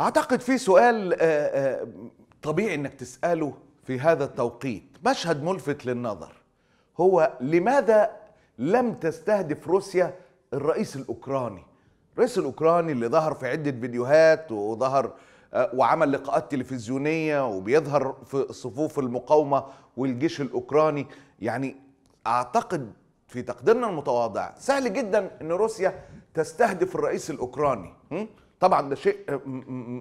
اعتقد في سؤال آه، آه، طبيعي انك تساله في هذا التوقيت مشهد ملفت للنظر هو لماذا لم تستهدف روسيا الرئيس الاوكراني الرئيس الاوكراني اللي ظهر في عده فيديوهات وظهر آه، وعمل لقاءات تلفزيونيه وبيظهر في صفوف المقاومه والجيش الاوكراني يعني اعتقد في تقديرنا المتواضع سهل جدا ان روسيا تستهدف الرئيس الاوكراني طبعا ده شيء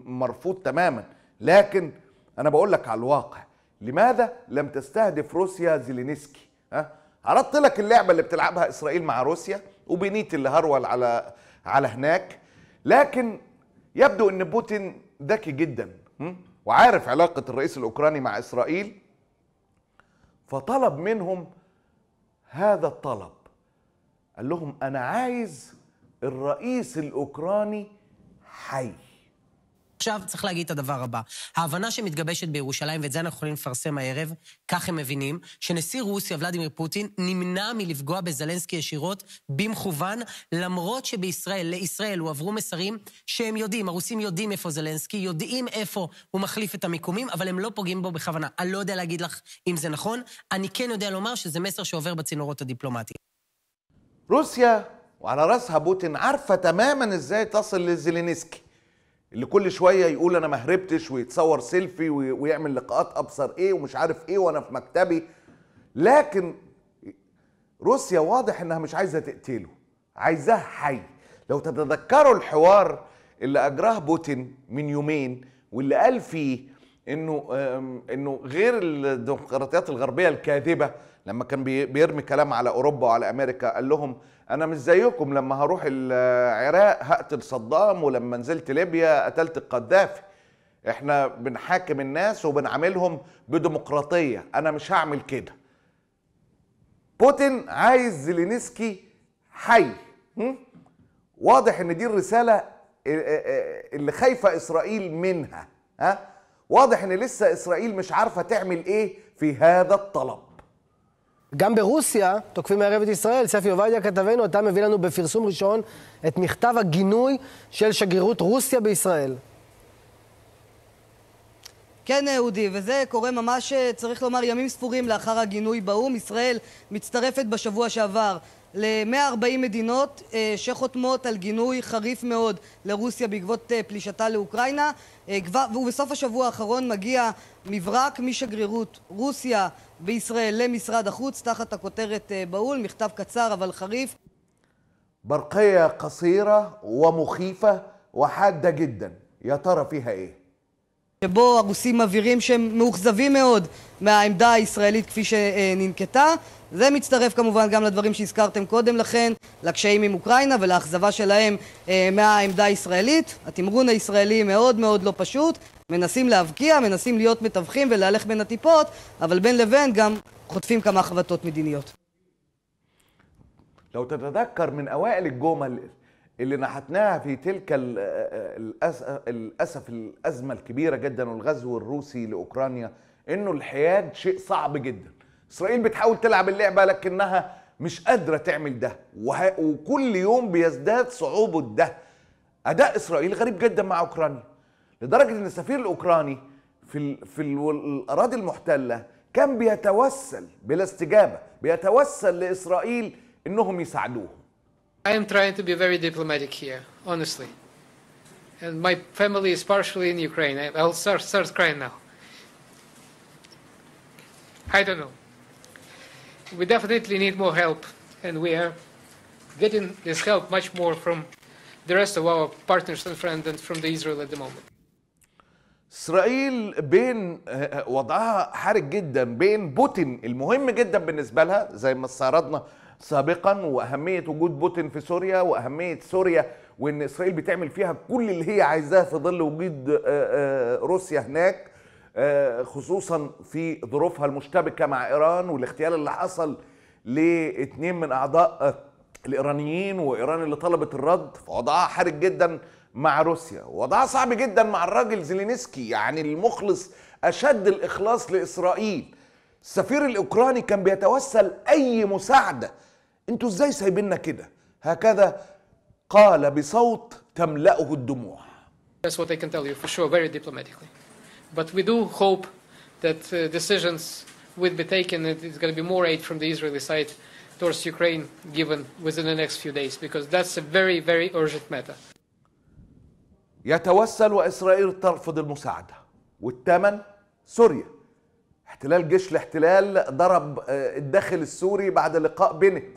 مرفوض تماما لكن انا بقول لك على الواقع لماذا لم تستهدف روسيا زيلينسكي ها عرضت لك اللعبه اللي بتلعبها اسرائيل مع روسيا وبنيت اللي هرول على على هناك لكن يبدو ان بوتين ذكي جدا وعارف علاقه الرئيس الاوكراني مع اسرائيل فطلب منهم هذا الطلب قال لهم انا عايز الرئيس الاوكراني חי. עכשיו צריך להגיד את הדבר הבא. ההבנה שמתגבשת בירושלים, ואת זה אנחנו יכולים לפרסם הערב, כך הם מבינים, שנשיא רוסיה, ולדימיר פוטין, נמנע מלפגוע בזלנסקי ישירות במכוון, למרות שבישראל, לישראל הועברו מסרים שהם יודעים, הרוסים יודעים איפה זלנסקי, יודעים איפה הוא מחליף את המיקומים, אבל הם לא פוגעים בו בכוונה. אני לא יודע להגיד לך אם זה נכון, אני כן יודע לומר שזה מסר שעובר בצינורות הדיפלומטיים. רוסיה وعلى راسها بوتين عارفه تماما ازاي تصل لزيلينسكي اللي كل شويه يقول انا ما هربتش ويتصور سيلفي ويعمل لقاءات ابصر ايه ومش عارف ايه وانا في مكتبي لكن روسيا واضح انها مش عايزه تقتله عايزاه حي لو تتذكروا الحوار اللي اجراه بوتين من يومين واللي قال فيه انه انه غير الديمقراطيات الغربيه الكاذبه لما كان بيرمي كلام على اوروبا وعلى امريكا قال لهم انا مش زيكم لما هروح العراق هقتل صدام ولما نزلت ليبيا قتلت القذافي احنا بنحاكم الناس وبنعاملهم بديمقراطيه انا مش هعمل كده بوتين عايز زيلينسكي حي واضح ان دي الرساله اللي خايفه اسرائيل منها ها واضح ان لسه اسرائيل مش عارفه تعمل ايه في هذا الطلب גם ברוסיה תוקפים מערבת ישראל, ספי עובדיה כתבנו, אתה מביא לנו בפרסום ראשון את מכתב הגינוי של שגרירות רוסיה בישראל. כן, אהודי, וזה קורה ממש, אה, צריך לומר, ימים ספורים לאחר הגינוי באו"ם. ישראל מצטרפת בשבוע שעבר ל-140 מדינות אה, שחותמות על גינוי חריף מאוד לרוסיה בעקבות אה, פלישתה לאוקראינה. אה, ובסוף השבוע האחרון מגיע מברק משגרירות רוסיה בישראל למשרד החוץ, תחת הכותרת באול, מכתב קצר אבל חריף. ברקיה קצירה ומוכיפה וחדה جدا יתרה פיה فيها שבו הרוסים מבהירים שהם מאוכזבים מאוד מהעמדה הישראלית כפי שננקטה. זה מצטרף כמובן גם לדברים שהזכרתם קודם לכן, לקשיים עם אוקראינה ולאכזבה שלהם אה, מהעמדה הישראלית. התמרון הישראלי מאוד מאוד לא פשוט, מנסים להבקיע, מנסים להיות מתווכים ולהלך בין הטיפות, אבל בין לבין גם חוטפים כמה החבטות מדיניות. لو تتذكر من أوائل الجمل اللي نحتناها في تلك آه، الأسف الازمه الكبيره جدا والغزو الروسي لاوكرانيا انه الحياد شيء صعب جدا اسرائيل بتحاول تلعب اللعبه لكنها مش قادره تعمل ده وكل يوم بيزداد صعوبه ده اداء اسرائيل غريب جدا مع اوكرانيا لدرجه ان السفير الاوكراني في في الاراضي المحتله كان بيتوسل بلا استجابه بيتوسل لاسرائيل انهم يساعدوهم I am trying to be very diplomatic here, honestly. And my family is partially in Ukraine. I'll start, start crying now. I don't know. We definitely need more help, and we are getting this help much more from the rest of our partners and friends than from the Israel at the moment. اسرائيل بين وضعها حرج جدا بين بوتين المهم جدا بالنسبة لها زي ما استعرضنا سابقا واهميه وجود بوتين في سوريا واهميه سوريا وان اسرائيل بتعمل فيها كل اللي هي عايزاه في ظل وجود آه، آه، روسيا هناك آه، خصوصا في ظروفها المشتبكه مع ايران والاغتيال اللي حصل لاثنين من اعضاء الايرانيين وايران اللي طلبت الرد فوضعها حرج جدا مع روسيا وضعها صعب جدا مع الراجل زيلينسكي يعني المخلص اشد الاخلاص لاسرائيل السفير الاوكراني كان بيتوسل اي مساعده انتوا ازاي سايبيننا كده هكذا قال بصوت تملأه الدموع That's what I can tell you for sure very diplomatically but we do hope that uh, decisions will be taken and it's going to be more aid from the Israeli side towards Ukraine given within the next few days because that's a very very urgent matter يتوسل وإسرائيل ترفض المساعدة والثمن سوريا احتلال جيش الاحتلال ضرب الداخل السوري بعد لقاء بنت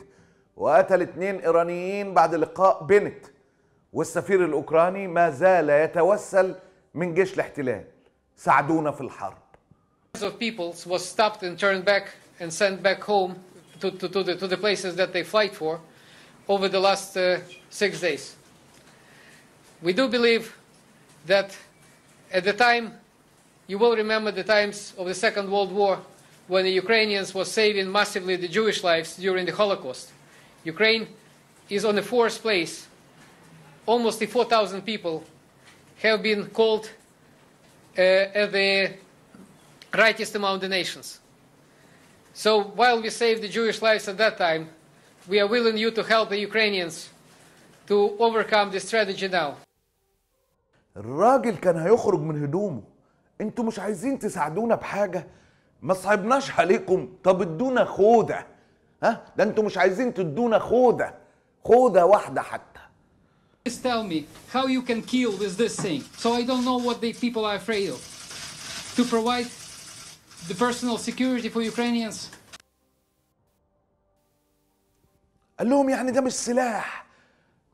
وقتل اثنين ايرانيين بعد لقاء بنت والسفير الاوكراني ما زال يتوسل من جيش الاحتلال ساعدونا في الحرب of peoples was stopped and turned back and sent back home to, to, to, the, to the places that they fight for over the last uh, six days. We do believe that at the time You will remember the times of the Second World War when the Ukrainians were saving massively the Jewish lives during the Holocaust. Ukraine is on the fourth place. Almost 4,000 people have been called uh, at the rightest among the nations. So while we saved the Jewish lives at that time, we are willing you to help the Ukrainians to overcome this strategy now. الراجل كان هيخرج من هدومه انتوا مش عايزين تساعدونا بحاجه ما صعبناش عليكم طب ادونا خوذه ها ده انتوا مش عايزين تدونا خوذه خوذه واحده حتى Please tell me how you can kill with this thing. So I don't know what the people are afraid of. To provide the personal security for Ukrainians. قال لهم يعني ده مش سلاح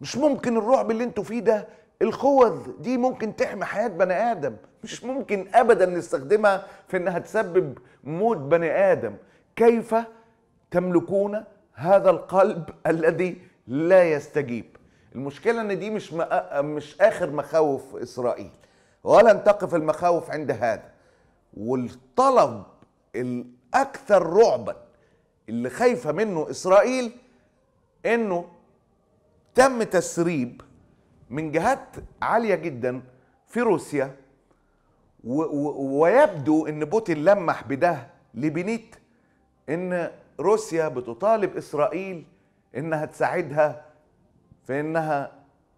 مش ممكن الرعب اللي انتوا فيه ده الخوذ دي ممكن تحمي حياه بني ادم مش ممكن ابدا نستخدمها في انها تسبب موت بني ادم كيف تملكون هذا القلب الذي لا يستجيب المشكله ان دي مش مش اخر مخاوف اسرائيل ولن تقف المخاوف عند هذا والطلب الاكثر رعبا اللي خايفه منه اسرائيل انه تم تسريب من جهات عاليه جدا في روسيا و ويبدو ان بوتين لمح بده لبنيت ان روسيا بتطالب اسرائيل انها تساعدها في انها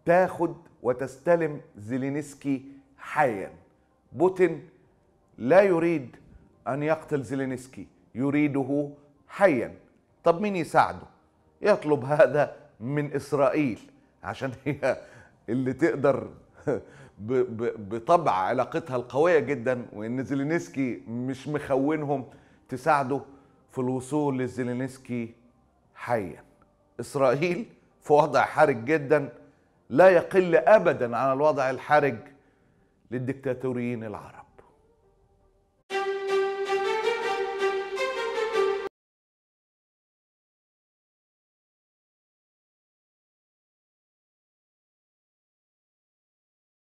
تاخد وتستلم زيلينسكي حيا بوتين لا يريد ان يقتل زيلينسكي يريده حيا طب مين يساعده يطلب هذا من اسرائيل عشان هي اللي تقدر بطبع علاقتها القوية جدا وإن زيلينسكي مش مخونهم تساعده في الوصول لزيلينسكي حيا إسرائيل في وضع حرج جدا لا يقل أبدا عن الوضع الحرج للديكتاتوريين العرب